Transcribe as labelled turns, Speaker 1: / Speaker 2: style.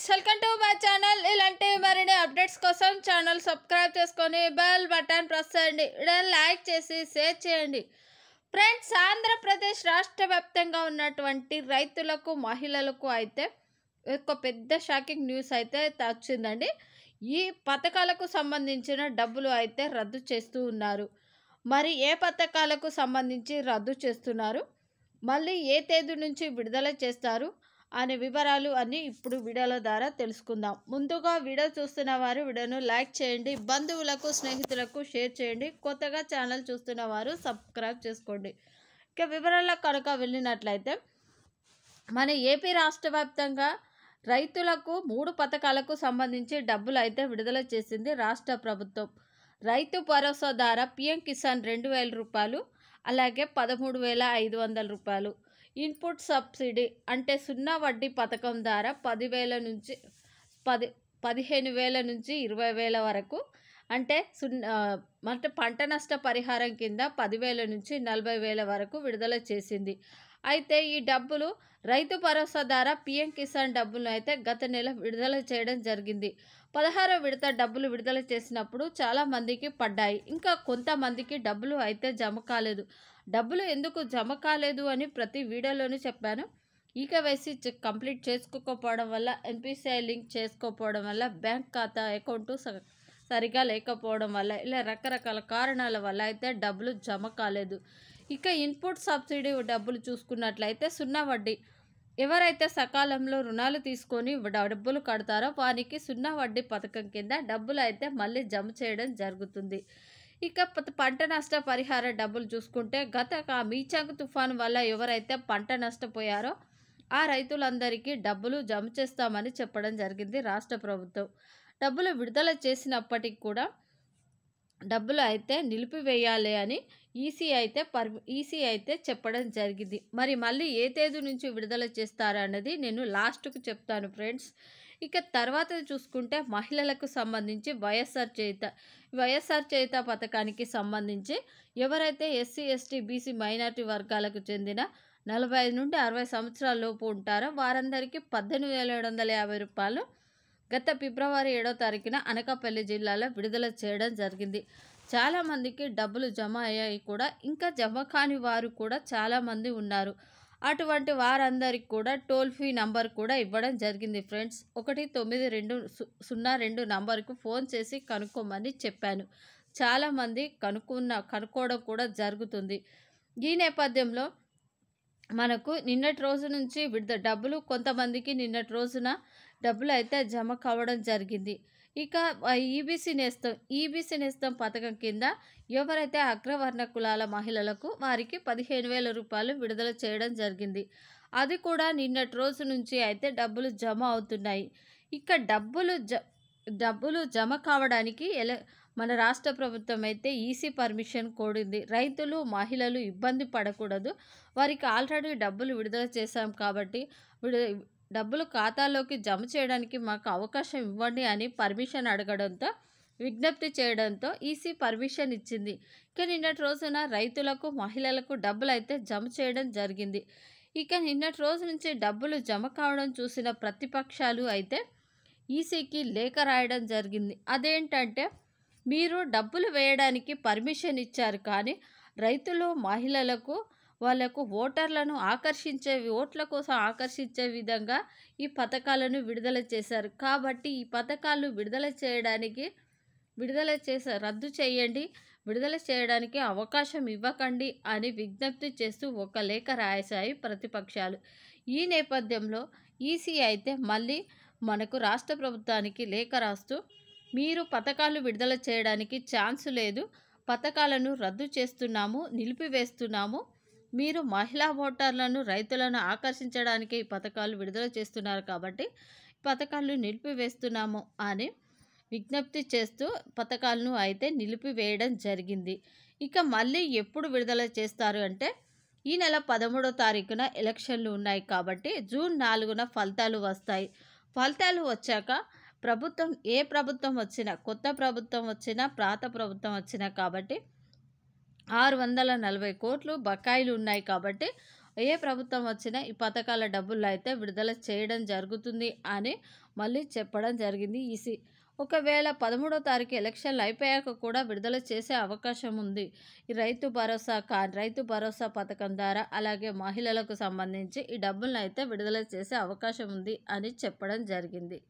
Speaker 1: friends welcome to my channel ఇలాంటి మరిన్ని updates కోసం ఛానల్ సబ్స్క్రైబ్ చేసుకొని బెల్ బటన్ ప్రెస్ చేయండి లైక్ చేసి షేర్ చేయండి ఫ్రెండ్స్ ఆంధ్రప్రదేశ్ రాష్ట్ర వ్యాప్తంగా ఉన్నటువంటి రైతులకు మహిళలకు అయితే ఒక పెద్ద షాకింగ్ న్యూస్ అయితే వచ్చిందండి ఈ పథకాలకు సంబంధించిన డబ్బులు అయితే రద్దు చేస్తూ ఉన్నారు మరి ఏ పథకాలకు సంబంధించి రద్దు చేస్తున్నారు మళ్ళీ ఏ తేదీ నుంచి విడుదల చేస్తారు అనే వివరాలు అన్నీ ఇప్పుడు వీడియోల ద్వారా తెలుసుకుందాం ముందుగా వీడియో చూస్తున్న వారు వీడియోను లైక్ చేయండి బంధువులకు స్నేహితులకు షేర్ చేయండి కొత్తగా ఛానల్ చూస్తున్న వారు సబ్స్క్రైబ్ చేసుకోండి ఇక వివరాల కనుక వెళ్ళినట్లయితే మన ఏపీ రాష్ట్ర వ్యాప్తంగా రైతులకు మూడు పథకాలకు సంబంధించి డబ్బులు అయితే విడుదల చేసింది రాష్ట్ర ప్రభుత్వం రైతు భరోసా ద్వారా పిఎం కిసాన్ రెండు వేల రూపాయలు అలాగే పదమూడు వేల ఐదు వందల రూపాయలు ఇన్పుట్ సబ్సిడీ అంటే సున్నా వడ్డీ పథకం ద్వారా పదివేల నుంచి పది పదిహేను వేల నుంచి ఇరవై వేల వరకు అంటే సున్నా అంటే పంట నష్ట పరిహారం కింద పదివేల నుంచి నలభై వేల వరకు విడుదల చేసింది అయితే ఈ డబ్బులు రైతు భరోసా ద్వారా పిఎం కిసాన్ డబ్బులను అయితే గత నెల విడుదల చేయడం జరిగింది పదహారో విడత డబ్బులు విడుదల చేసినప్పుడు చాలామందికి పడ్డాయి ఇంకా కొంతమందికి డబ్బులు అయితే జమ కాలేదు డబ్బులు ఎందుకు జమ కాలేదు అని ప్రతి వీడియోలోనూ చెప్పాను ఈకేవైసి కంప్లీట్ చేసుకోకపోవడం వల్ల ఎన్పిసిఐ లింక్ చేసుకోకపోవడం వల్ల బ్యాంక్ ఖాతా అకౌంటు సరిగా లేకపోవడం వల్ల ఇలా రకరకాల కారణాల వల్ల అయితే డబ్బులు జమ కాలేదు ఇక ఇన్పుట్ సబ్సిడీ డబ్బులు చూసుకున్నట్లయితే సున్నా వడ్డీ ఎవరైతే సకాలంలో రుణాలు తీసుకొని డబ్బులు కడతారో వారికి సున్నా వడ్డీ పథకం కింద డబ్బులు అయితే మళ్ళీ జమ చేయడం జరుగుతుంది ఇక పంట నష్ట పరిహార డబ్బులు చూసుకుంటే గత మీచాంగ్ తుఫాను వల్ల ఎవరైతే పంట నష్టపోయారో ఆ రైతులందరికీ డబ్బులు జమ చేస్తామని చెప్పడం జరిగింది రాష్ట్ర ప్రభుత్వం డబ్బులు విడుదల చేసినప్పటికి కూడా డబ్బులు అయితే నిలిపివేయాలి అని ఈసీ అయితే పర్ ఈసీ అయితే చెప్పడం జరిగింది మరి మళ్ళీ ఏ తేదీ నుంచి విడుదల చేస్తారన్నది నేను లాస్ట్కు చెప్తాను ఫ్రెండ్స్ ఇక తర్వాత చూసుకుంటే మహిళలకు సంబంధించి వైఎస్ఆర్ చేత వైఎస్ఆర్ చేత పథకానికి సంబంధించి ఎవరైతే ఎస్సీ ఎస్టీ బీసీ మైనార్టీ వర్గాలకు చెందిన నలభై ఐదు నుండి అరవై సంవత్సరాల లోపు ఉంటారో వారందరికీ పద్దెనిమిది వేల ఏడు వందల యాభై రూపాయలు గత ఫిబ్రవరి ఏడో తారీఖున అనకాపల్లి జిల్లాలో విడుదల చేయడం జరిగింది చాలామందికి డబ్బులు జమ అయ్యాయి కూడా ఇంకా జమ కాని వారు కూడా చాలామంది ఉన్నారు అటువంటి వారందరికి కూడా టోల్ ఫ్రీ నంబర్ కూడా ఇవ్వడం జరిగింది ఫ్రెండ్స్ ఒకటి తొమ్మిది రెండు సున్నా రెండు నంబర్కు ఫోన్ చేసి కనుక్కోమని చెప్పాను చాలామంది కనుక్కున్న కనుక్కోవడం కూడా జరుగుతుంది ఈ నేపథ్యంలో మనకు నిన్నటి రోజు నుంచి విడుదల డబ్బులు కొంతమందికి నిన్నటి రోజున డబ్బులు అయితే జమ కావడం జరిగింది ఇక EBC e Nestham EBC e Nestham పథకం కింద ఎవరైతే అగ్రవర్ణ కులాల మహిళలకు వారికి పదిహేను వేల రూపాయలు విడుదల చేయడం జరిగింది అది కూడా నిన్నటి రోజు నుంచి అయితే డబ్బులు జమ అవుతున్నాయి ఇక డబ్బులు జ డబ్బులు జమ కావడానికి ఎల మన రాష్ట్ర ప్రభుత్వం అయితే ఈసీ e పర్మిషన్ కోడింది రైతులు మహిళలు ఇబ్బంది పడకూడదు వారికి ఆల్రెడీ డబ్బులు విడుదల చేశాం కాబట్టి డబ్బులు ఖాతాలోకి జమ చేయడానికి మాకు అవకాశం ఇవ్వండి అని పర్మిషన్ అడగడంతో విజ్ఞప్తి చేయడంతో ఈసీ పర్మిషన్ ఇచ్చింది ఇక నిన్నటి రోజున రైతులకు మహిళలకు డబ్బులు అయితే జమ చేయడం జరిగింది ఇక నిన్నటి రోజు నుంచి డబ్బులు జమ కావడం చూసిన ప్రతిపక్షాలు అయితే ఈసీకి లేఖ రాయడం జరిగింది అదేంటంటే మీరు డబ్బులు వేయడానికి పర్మిషన్ ఇచ్చారు కానీ రైతులు మహిళలకు వాళ్లకు ఓటర్లను ఆకర్షించే ఓట్ల కోసం ఆకర్షించే విధంగా ఈ పథకాలను విడుదల చేశారు కాబట్టి ఈ పథకాలు విడుదల చేయడానికి విడుదల చేసే రద్దు చేయండి విడుదల చేయడానికి అవకాశం ఇవ్వకండి అని విజ్ఞప్తి చేస్తూ ఒక లేఖ రాశాయి ప్రతిపక్షాలు ఈ నేపథ్యంలో ఈసీ అయితే మళ్ళీ మనకు రాష్ట్ర ప్రభుత్వానికి లేఖ రాస్తూ మీరు పథకాలు విడుదల చేయడానికి ఛాన్స్ లేదు పథకాలను రద్దు చేస్తున్నాము నిలిపివేస్తున్నాము మీరు మహిళా ఓటర్లను రైతులను ఆకర్షించడానికి ఈ పథకాలు విడుదల చేస్తున్నారు కాబట్టి పథకాలు నిలిపివేస్తున్నాము అని విజ్ఞప్తి చేస్తూ పథకాలను అయితే నిలిపివేయడం జరిగింది ఇక మళ్ళీ ఎప్పుడు విడుదల చేస్తారు అంటే ఈ నెల పదమూడో తారీఖున ఎలక్షన్లు ఉన్నాయి కాబట్టి జూన్ నాలుగున ఫలితాలు వస్తాయి ఫలితాలు వచ్చాక ప్రభుత్వం ఏ ప్రభుత్వం వచ్చినా కొత్త ప్రభుత్వం వచ్చినా ప్రాత ప్రభుత్వం వచ్చినా కాబట్టి ఆరు వందల నలభై కోట్లు బకాయిలు ఉన్నాయి కాబట్టి ఏ ప్రభుత్వం వచ్చినా ఈ పథకాల డబ్బులు అయితే విడుదల చేయడం జరుగుతుంది అని మళ్ళీ చెప్పడం జరిగింది ఈసీ ఒకవేళ పదమూడో తారీఖు ఎలక్షన్లు అయిపోయాక కూడా విడుదల చేసే అవకాశం ఉంది ఈ రైతు భరోసా కా రైతు భరోసా పథకం ద్వారా అలాగే మహిళలకు సంబంధించి ఈ డబ్బులను అయితే విడుదల చేసే అవకాశం ఉంది అని చెప్పడం జరిగింది